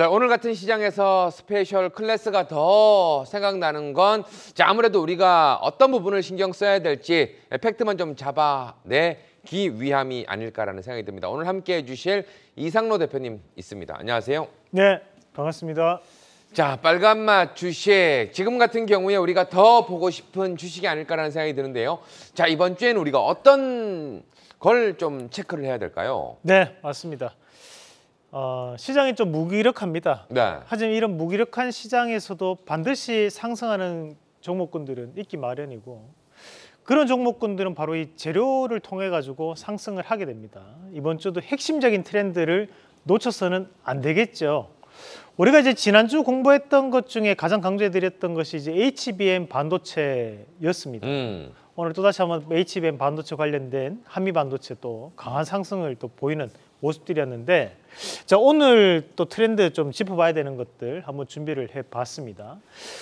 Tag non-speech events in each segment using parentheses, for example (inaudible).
네, 오늘 같은 시장에서 스페셜 클래스가 더 생각나는 건 자, 아무래도 우리가 어떤 부분을 신경 써야 될지 팩트만 좀 잡아내기 위함이 아닐까라는 생각이 듭니다. 오늘 함께해 주실 이상로 대표님 있습니다. 안녕하세요. 네, 반갑습니다. 자, 빨간맛 주식. 지금 같은 경우에 우리가 더 보고 싶은 주식이 아닐까라는 생각이 드는데요. 자, 이번 주에는 우리가 어떤 걸 좀 체크를 해야 될까요? 네, 맞습니다. 어, 시장이 좀 무기력합니다. 네. 하지만 이런 무기력한 시장에서도 반드시 상승하는 종목군들은 있기 마련이고 그런 종목군들은 바로 이 재료를 통해 가지고 상승을 하게 됩니다. 이번 주도 핵심적인 트렌드를 놓쳐서는 안 되겠죠. 우리가 이제 지난주 공부했던 것 중에 가장 강조해드렸던 것이 이제 HBM 반도체였습니다. 음. 오늘 또다시 한번 HBM 반도체 관련된 한미 반도체 또 강한 상승을 또 보이는 모습들이었는데 자 오늘 또 트렌드 좀 짚어봐야 되는 것들 한번 준비를 해봤습니다.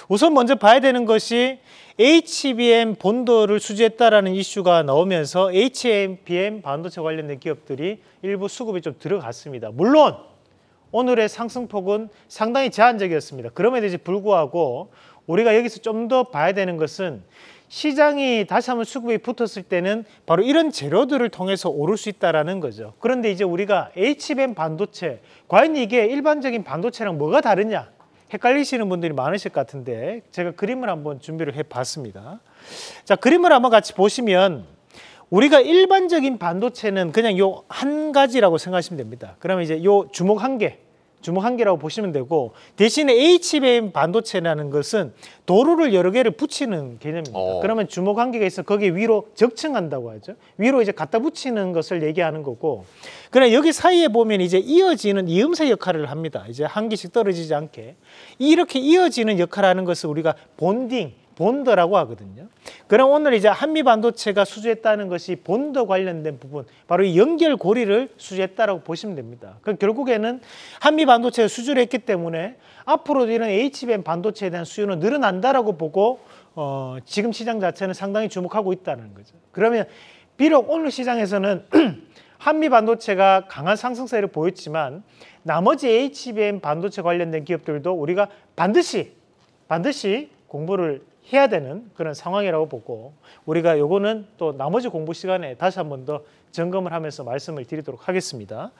우선 먼저 봐야 되는 것이 HBM 본도를 수주했다라는 이슈가 나오면서 HBM 반도체 관련된 기업들이 일부 수급이 좀 들어갔습니다. 물론 오늘의 상승폭은 상당히 제한적이었습니다. 그럼에도 불구하고 우리가 여기서 좀 더 봐야 되는 것은 시장이 다시 한번 수급이 붙었을 때는 바로 이런 재료들을 통해서 오를 수 있다라는 거죠. 그런데 이제 우리가 HBM 반도체, 과연 이게 일반적인 반도체랑 뭐가 다르냐? 헷갈리시는 분들이 많으실 것 같은데 제가 그림을 한번 준비를 해봤습니다. 자, 그림을 한번 같이 보시면 우리가 일반적인 반도체는 그냥 요 한 가지라고 생각하시면 됩니다. 그러면 이제 요 주먹 한 개, 주목 한 개라고 보시면 되고 대신에 h b m 반도체라는 것은 도로를 여러 개를 붙이는 개념입니다. 어. 그러면 주목 한 개가 있어 거기 위로 적층한다고 하죠. 위로 이제 갖다 붙이는 것을 얘기하는 거고 그냥 여기 사이에 보면 이제 이어지는 이음새 역할을 합니다. 이제 한 개씩 떨어지지 않게 이렇게 이어지는 역할하는 것을 우리가 본딩 본더라고 하거든요. 그럼 오늘 이제 한미 반도체가 수주했다는 것이 본더 관련된 부분, 바로 이 연결고리를 수주했다라고 보시면 됩니다. 그럼 결국에는 한미 반도체 가 수주를 했기 때문에 앞으로도 이런 HBM 반도체에 대한 수요는 늘어난다라고 보고 어, 지금 시장 자체는 상당히 주목하고 있다는 거죠. 그러면 비록 오늘 시장에서는 (clears throat) 한미 반도체가 강한 상승세를 보였지만 나머지 HBM 반도체 관련된 기업들도 우리가 반드시 반드시 공부를 해야 되는 그런 상황이라고 보고 우리가 요거는 또 나머지 공부 시간에 다시 한번 더 점검을 하면서 말씀을 드리도록 하겠습니다.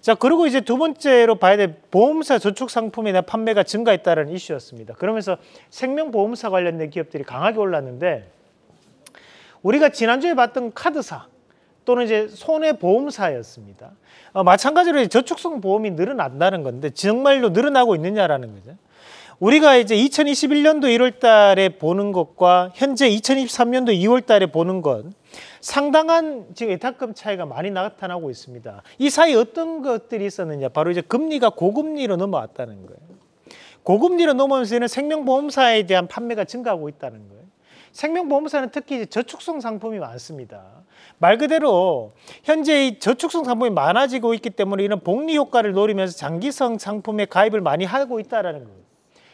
자, 그리고 이제 두 번째로 봐야 될 보험사 저축 상품이나 판매가 증가했다는 이슈였습니다. 그러면서 생명보험사 관련된 기업들이 강하게 올랐는데 우리가 지난주에 봤던 카드사 또는 이제 손해보험사였습니다. 어, 마찬가지로 저축성 보험이 늘어난다는 건데 정말로 늘어나고 있느냐라는 거죠. 우리가 이제 2021년도 1월 달에 보는 것과 현재 2023년도 2월 달에 보는 것 상당한 지금 예탁금 차이가 많이 나타나고 있습니다. 이 사이 어떤 것들이 있었느냐? 바로 이제 금리가 고금리로 넘어왔다는 거예요. 고금리로 넘어오면서는 생명보험사에 대한 판매가 증가하고 있다는 거예요. 생명보험사는 특히 저축성 상품이 많습니다. 말 그대로 현재 이 저축성 상품이 많아지고 있기 때문에 이런 복리 효과를 노리면서 장기성 상품에 가입을 많이 하고 있다는 거예요.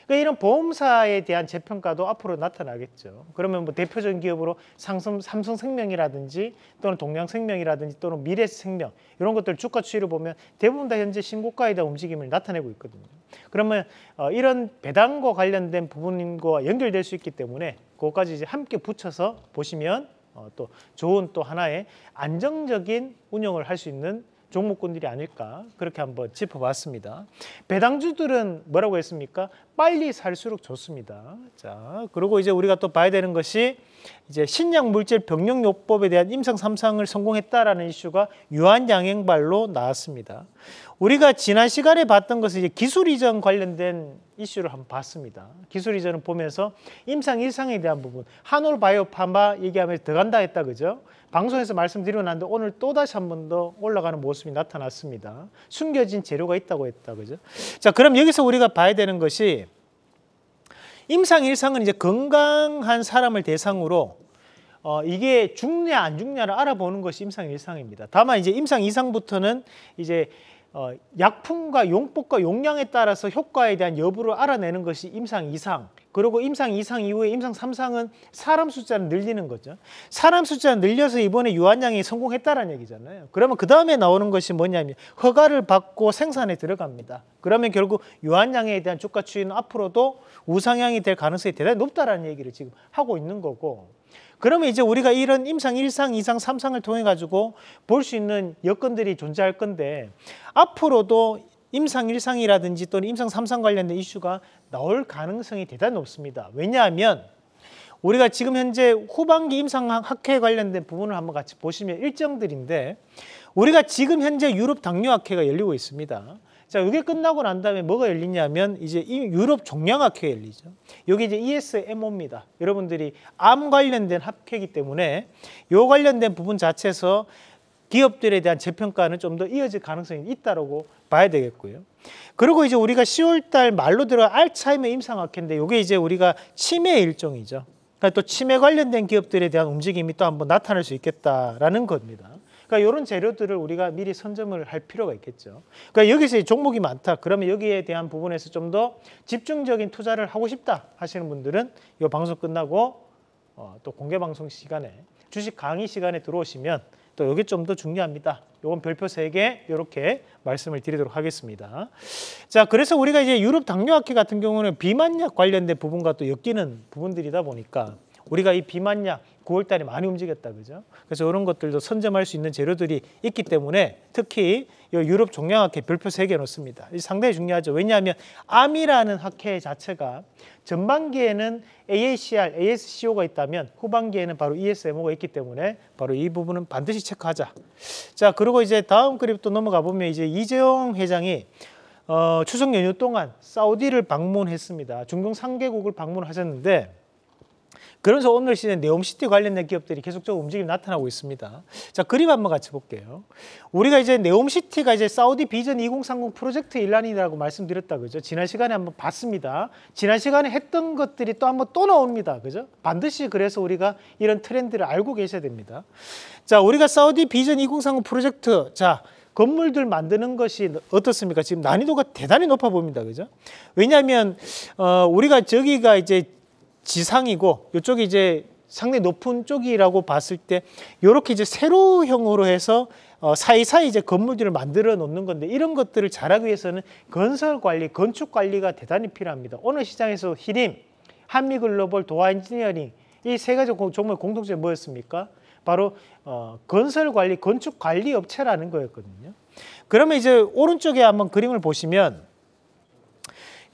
그러니까 이런 보험사에 대한 재평가도 앞으로 나타나겠죠. 그러면 뭐 대표적인 기업으로 상승, 삼성생명이라든지 또는 동양생명이라든지 또는 미래생명 이런 것들 주가 추이를 보면 대부분 다 현재 신고가에 대한 움직임을 나타내고 있거든요. 그러면 어, 이런 배당과 관련된 부분과 연결될 수 있기 때문에 그것까지 이제 함께 붙여서 보시면 어, 또 좋은 또 하나의 안정적인 운영을 할 수 있는 종목군들이 아닐까 그렇게 한번 짚어봤습니다. 배당주들은 뭐라고 했습니까? 빨리 살수록 좋습니다. 자, 그리고 이제 우리가 또 봐야 되는 것이 이제 신약 물질 병력 요법에 대한 임상 3상을 성공했다라는 이슈가 유한 양행발로 나왔습니다. 우리가 지난 시간에 봤던 것은 이제 기술 이전 관련된 이슈를 한번 봤습니다. 기술 이전을 보면서 임상 일상에 대한 부분, 한올 바이오 파마 얘기하면서 들간다 했다 그죠? 방송에서 말씀드리고 난데 오늘 또 다시 한 번 더 올라가는 모습이 나타났습니다. 숨겨진 재료가 있다고 했다 그죠? 자, 그럼 여기서 우리가 봐야 되는 것이 임상 일상은 이제 건강한 사람을 대상으로 어, 이게 죽냐 안 죽냐를 알아보는 것이 임상 일상입니다. 다만 이제 임상 이상부터는 이제 어, 약품과 용법과 용량에 따라서 효과에 대한 여부를 알아내는 것이 임상 이상 그리고 임상 2상 이후에 임상 3상은 사람 숫자를 늘리는 거죠. 사람 숫자 늘려서 이번에 유한양이 성공했다라는 얘기잖아요. 그러면 그 다음에 나오는 것이 뭐냐면 허가를 받고 생산에 들어갑니다. 그러면 결국 유한양에 대한 주가 추이는 앞으로도 우상향이 될 가능성이 대단히 높다라는 얘기를 지금 하고 있는 거고 그러면 이제 우리가 이런 임상 1상, 2상, 3상을 통해 가지고 볼 수 있는 여건들이 존재할 건데 앞으로도 임상 1상이라든지 또는 임상 3상 관련된 이슈가 나올 가능성이 대단히 높습니다. 왜냐하면 우리가 지금 현재 후반기 임상 학회 관련된 부분을 한번 같이 보시면 일정들인데 우리가 지금 현재 유럽 당뇨학회가 열리고 있습니다. 자, 이게 끝나고 난 다음에 뭐가 열리냐면 이제 유럽 종양학회 열리죠. 여기 이제 ESMO입니다. 여러분들이 암 관련된 학회이기 때문에 요 관련된 부분 자체에서 기업들에 대한 재평가는 좀 더 이어질 가능성이 있다라고 봐야 되겠고요. 그리고 이제 우리가 10월달 말로 들어 알츠하이머 임상학회인데 이게 이제 우리가 치매 일종이죠. 그러니까 또 치매 관련된 기업들에 대한 움직임이 또 한번 나타날 수 있겠다라는 겁니다. 그러니까 이런 재료들을 우리가 미리 선점을 할 필요가 있겠죠. 그러니까 여기서 종목이 많다. 그러면 여기에 대한 부분에서 좀 더 집중적인 투자를 하고 싶다 하시는 분들은 이 방송 끝나고 어, 또 공개 방송 시간에 주식 강의 시간에 들어오시면 또 여기 좀 더 중요합니다. 요건 별표 세개 이렇게 말씀을 드리도록 하겠습니다. 자, 그래서 우리가 이제 유럽 당뇨학회 같은 경우는 비만약 관련된 부분과 또 엮이는 부분들이다 보니까 우리가 이 비만약 9월달에 많이 움직였다 그죠? 그래서 이런 것들도 선점할 수 있는 재료들이 있기 때문에 특히 유럽 종양학회 별표 세개 놓습니다. 이 상당히 중요하죠. 왜냐하면 암이라는 학회 자체가 전반기에는 AACR, ASCO가 있다면 후반기에는 바로 ESMO가 있기 때문에 바로 이 부분은 반드시 체크하자. 자 그리고 이제 다음 그립 도 넘어가 보면 이제 이재용 회장이 어, 추석 연휴 동안 사우디를 방문했습니다. 중동 3개국을 방문하셨는데 그러면서 오늘 시즌 네옴시티 관련된 기업들이 계속적으로 움직임이 나타나고 있습니다. 자, 그림 한번 같이 볼게요. 우리가 이제 네옴시티가 이제 사우디 비전 2030 프로젝트 일란이라고 말씀드렸다 그죠? 지난 시간에 한번 봤습니다. 지난 시간에 했던 것들이 또 한번 또 나옵니다. 그죠? 반드시 그래서 우리가 이런 트렌드를 알고 계셔야 됩니다. 자, 우리가 사우디 비전 2030 프로젝트 자, 건물들 만드는 것이 어떻습니까? 지금 난이도가 대단히 높아 보입니다. 그죠? 왜냐하면, 어, 우리가 저기가 이제 지상이고 이쪽이 이제 상당히 높은 쪽이라고 봤을 때 이렇게 이제 세로형으로 해서 어, 사이사이 이제 건물들을 만들어 놓는 건데 이런 것들을 잘하기 위해서는 건설 관리, 건축 관리가 대단히 필요합니다. 오늘 시장에서 히림, 한미 글로벌 도화 엔지니어링 이 세 가지 정말 공통점이 뭐였습니까? 바로 어, 건설 관리, 건축 관리 업체라는 거였거든요. 그러면 이제 오른쪽에 한번 그림을 보시면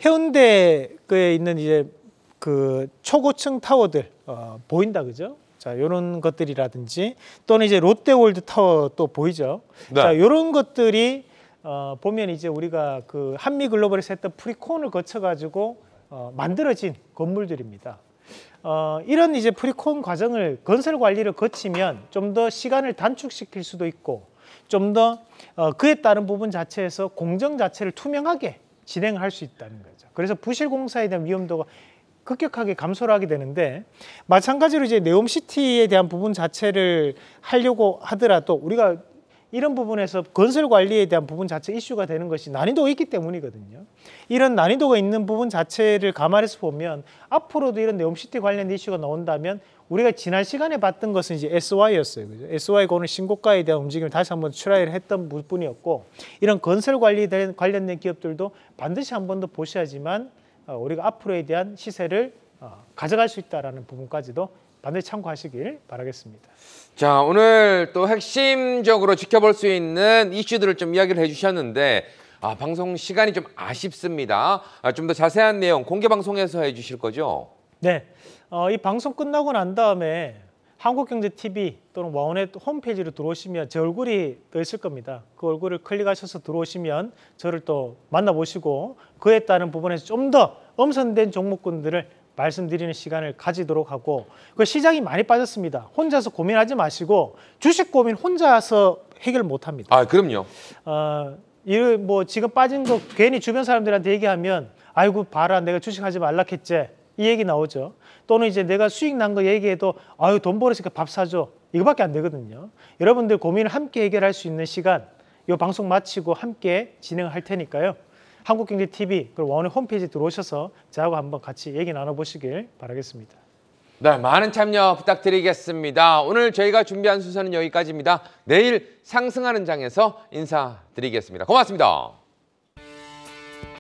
해운대에 있는 이제 그 초고층 타워들 어, 보인다 그죠? 자, 요런 것들이라든지 또는 이제 롯데월드 타워 또 보이죠. 네. 자, 요런 것들이 어, 보면 이제 우리가 그 한미 글로벌에서 했던 프리콘을 거쳐 가지고 어, 만들어진 건물들입니다. 어, 이런 이제 프리콘 과정을 건설 관리를 거치면 좀 더 시간을 단축시킬 수도 있고 좀 더 어, 그에 따른 부분 자체에서 공정 자체를 투명하게 진행할 수 있다는 거죠. 그래서 부실 공사에 대한 위험도가 급격하게 감소를 하게 되는데 마찬가지로 이제 네옴시티에 대한 부분 자체를 하려고 하더라도 우리가 이런 부분에서 건설 관리에 대한 부분 자체 이슈가 되는 것이 난이도가 있기 때문이거든요. 이런 난이도가 있는 부분 자체를 감안해서 보면 앞으로도 이런 네옴시티 관련 이슈가 나온다면 우리가 지난 시간에 봤던 것은 이제 SY였어요. 그죠? SY가 오늘 신고가에 대한 움직임을 다시 한번 추라이를 했던 부분이었고 이런 건설 관리 관련된 기업들도 반드시 한 번 더 보셔야지만 어, 우리가 앞으로에 대한 시세를 어, 가져갈 수 있다라는 부분까지도 반드시 참고하시길 바라겠습니다. 자 오늘 또 핵심적으로 지켜볼 수 있는 이슈들을 좀 이야기를 해주셨는데 아, 방송 시간이 좀 아쉽습니다. 아, 좀더 자세한 내용 공개 방송에서 해주실 거죠? 네, 어, 이 방송 끝나고 난 다음에 한국경제TV 또는 와원넷 홈페이지로 들어오시면 제 얼굴이 떠 있을 겁니다. 그 얼굴을 클릭하셔서 들어오시면 저를 또 만나보시고 그에 따른 부분에서 좀 더 엄선된 종목군들을 말씀드리는 시간을 가지도록 하고 그 시장이 많이 빠졌습니다. 혼자서 고민하지 마시고 주식 고민 혼자서 해결 못합니다. 아 그럼요. 어, 이뭐 지금 빠진 거 괜히 주변 사람들한테 얘기하면 아이고 봐라 내가 주식하지 말라 했지 이 얘기 나오죠. 또는 이제 내가 수익 난 거 얘기해도 아유 돈 벌었으니까 밥 사줘. 이거밖에 안 되거든요. 여러분들 고민을 함께 해결할 수 있는 시간 이 방송 마치고 함께 진행할 테니까요. 한국경제TV 그리고 원의 홈페이지 들어오셔서 저하고 한번 같이 얘기 나눠보시길 바라겠습니다. 네, 많은 참여 부탁드리겠습니다. 오늘 저희가 준비한 순서는 여기까지입니다. 내일 상승하는 장에서 인사드리겠습니다. 고맙습니다.